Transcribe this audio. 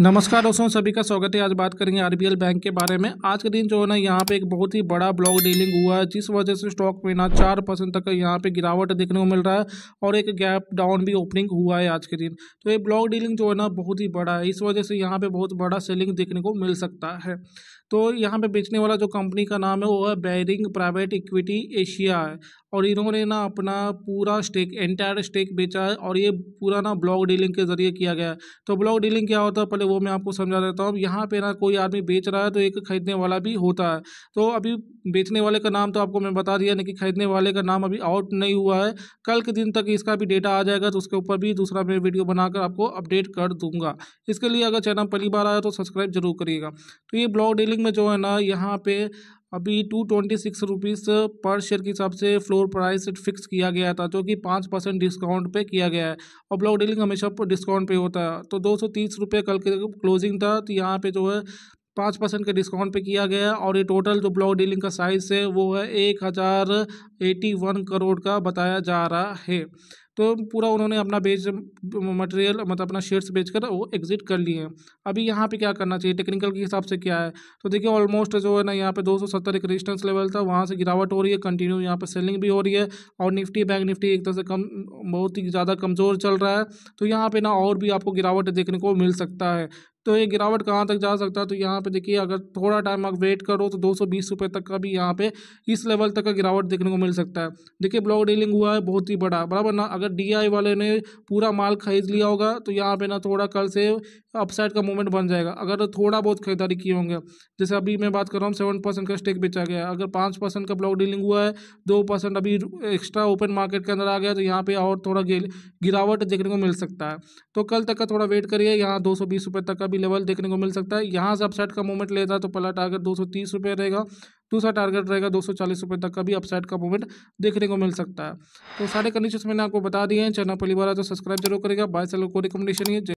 नमस्कार दोस्तों सभी का स्वागत है आज बात करेंगे आरबीएल बैंक के बारे में आज के दिन जो है ना यहाँ पे एक बहुत ही बड़ा ब्लॉक डीलिंग हुआ है जिस वजह से स्टॉक में ना चार परसेंट तक यहाँ पे गिरावट देखने को मिल रहा है और एक गैप डाउन भी ओपनिंग हुआ है आज के दिन तो ये ब्लॉक डीलिंग जो है ना बहुत ही बड़ा है इस वजह से यहाँ पर बहुत बड़ा सेलिंग देखने को मिल सकता है तो यहाँ पर बेचने वाला जो कंपनी का नाम है वो है बैरिंग प्राइवेट इक्विटी एशिया है और इन्होंने ना अपना पूरा स्टेक एंटायर स्टेक बेचा है और ये पूरा ना ब्लॉक डीलिंग के ज़रिए किया गया है तो ब्लॉक डीलिंग क्या होता है पहले वो मैं आपको समझा देता हूँ यहाँ पे ना कोई आदमी बेच रहा है तो एक खरीदने वाला भी होता है तो अभी बेचने वाले का नाम तो आपको मैं बता दिया कि खरीदने वाले का नाम अभी आउट नहीं हुआ है कल के दिन तक इसका भी डेटा आ जाएगा तो उसके ऊपर भी दूसरा मैं वीडियो बनाकर आपको अपडेट कर दूंगा इसके लिए अगर चैनल पहली बार आया तो सब्सक्राइब जरूर करिएगा तो ये ब्लॉक डीलिंग में जो है ना यहाँ पे अभी टू ट्वेंटी सिक्स रुपीज़ पर शेयर के हिसाब से फ्लोर प्राइस फिक्स किया गया था जो कि पाँच परसेंट डिस्काउंट पे किया गया है और ब्लॉक डीलिंग हमेशा डिस्काउंट पे होता है तो दो सौ तीस रुपये कल के क्लोजिंग था तो यहाँ पे जो है पाँच परसेंट के डिस्काउंट पे किया गया है और ये टोटल जो ब्लॉक डीलिंग का साइज़ है वो है एक हज़ार एटी वन करोड़ का बताया जा रहा है तो पूरा उन्होंने अपना बेच मटेरियल मतलब अपना शेयर्स बेचकर वो एग्जिट कर लिए हैं अभी यहाँ पे क्या करना चाहिए टेक्निकल के हिसाब से क्या है तो देखिए ऑलमोस्ट जो है ना यहाँ पे 270 एक रेजिस्टेंस लेवल था वहाँ से गिरावट हो रही है कंटिन्यू यहाँ पे सेलिंग भी हो रही है और निफ्टी बैंक निफ्टी एक तरह से कम बहुत ही ज़्यादा कमज़ोर चल रहा है तो यहाँ पर ना और भी आपको गिरावट देखने को मिल सकता है तो ये गिरावट कहाँ तक जा सकता है तो यहाँ पे देखिए अगर थोड़ा टाइम आप वेट करो तो दो सौ तक का भी यहाँ पे इस लेवल तक का गिरावट देखने को मिल सकता है देखिए ब्लॉक डीलिंग हुआ है बहुत ही बड़ा बराबर ना अगर डी वाले ने पूरा माल खरीद लिया होगा तो यहाँ पे ना थोड़ा कल से अपसाइड का मूवमेंट बन जाएगा अगर थोड़ा बहुत खरीदारी किए होंगे जैसे अभी मैं बात कर रहा हूँ सेवन परसेंट का स्टेक बेचा गया अगर पाँच परसेंट का ब्लॉक डीलिंग हुआ है दो परसेंट अभी एक्स्ट्रा ओपन मार्केट के अंदर आ गया तो यहाँ पे और थोड़ा गिरावट देखने को मिल सकता है तो कल तक का थोड़ा वेट करिए यहाँ दो सौ तक का भी भी लेवल देखने को मिल सकता है यहाँ से अपसाइड का मूवमेंट लेता है तो पहला टारगेट दो सौ तीस रहेगा दूसरा टारगेट रहेगा दो सौ चालीस तक का भी अपसाइड का मूवमेंट देखने को मिल सकता है तो सारे कंडीशन मैंने आपको बता दिए हैं चैनल पहली बार तो सब्सक्राइब जरूर करेगा बाय सेलर को रिकमेंडेशन ही